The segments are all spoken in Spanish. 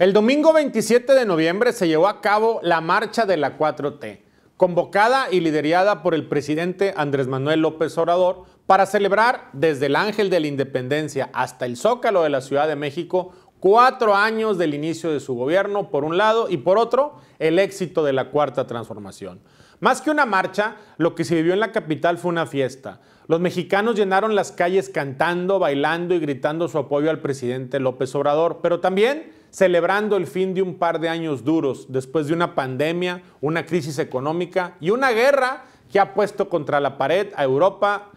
El domingo 27 de noviembre se llevó a cabo la Marcha de la 4T, convocada y liderada por el presidente Andrés Manuel López Obrador para celebrar desde el Ángel de la Independencia hasta el Zócalo de la Ciudad de México cuatro años del inicio de su gobierno, por un lado, y por otro, el éxito de la Cuarta Transformación. Más que una marcha, lo que se vivió en la capital fue una fiesta. Los mexicanos llenaron las calles cantando, bailando y gritando su apoyo al presidente López Obrador, pero también celebrando el fin de un par de años duros después de una pandemia, una crisis económica y una guerra que ha puesto contra la pared a Europa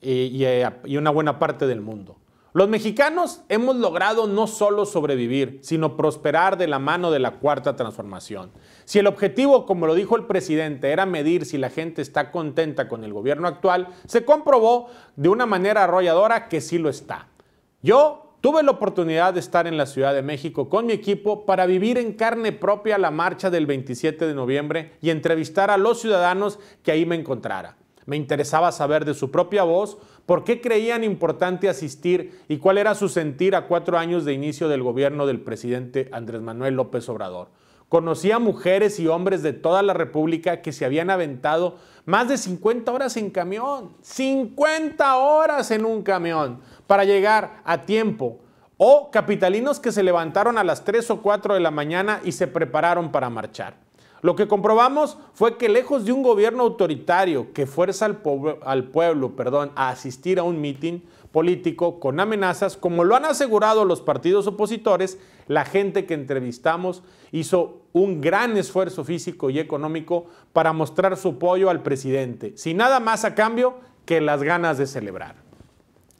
eh, y, a, eh, una buena parte del mundo. Los mexicanos hemos logrado no solo sobrevivir, sino prosperar de la mano de la cuarta transformación. Si el objetivo, como lo dijo el presidente, era medir si la gente está contenta con el gobierno actual, se comprobó de una manera arrolladora que sí lo está. Yo Tuve la oportunidad de estar en la Ciudad de México con mi equipo para vivir en carne propia la marcha del 27 de noviembre y entrevistar a los ciudadanos que ahí me encontrara. Me interesaba saber de su propia voz por qué creían importante asistir y cuál era su sentir a cuatro años de inicio del gobierno del presidente Andrés Manuel López Obrador. Conocí a mujeres y hombres de toda la República que se habían aventado más de 50 horas en camión, 50 horas en un camión, para llegar a tiempo o capitalinos que se levantaron a las 3 o 4 de la mañana y se prepararon para marchar. Lo que comprobamos fue que lejos de un gobierno autoritario que fuerza al, al pueblo perdón, a asistir a un mitin político con amenazas, como lo han asegurado los partidos opositores, la gente que entrevistamos hizo un gran esfuerzo físico y económico para mostrar su apoyo al presidente, sin nada más a cambio que las ganas de celebrar.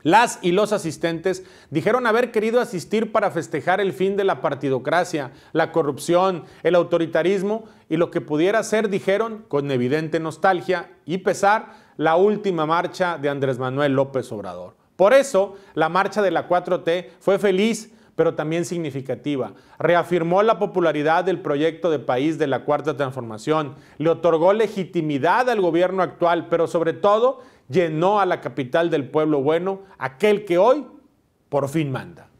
Las y los asistentes dijeron haber querido asistir para festejar el fin de la partidocracia, la corrupción, el autoritarismo y lo que pudiera ser, dijeron, con evidente nostalgia y pesar, la última marcha de Andrés Manuel López Obrador. Por eso, la marcha de la 4T fue feliz pero también significativa. Reafirmó la popularidad del proyecto de país de la Cuarta Transformación, le otorgó legitimidad al gobierno actual, pero sobre todo llenó a la capital del pueblo bueno, aquel que hoy por fin manda.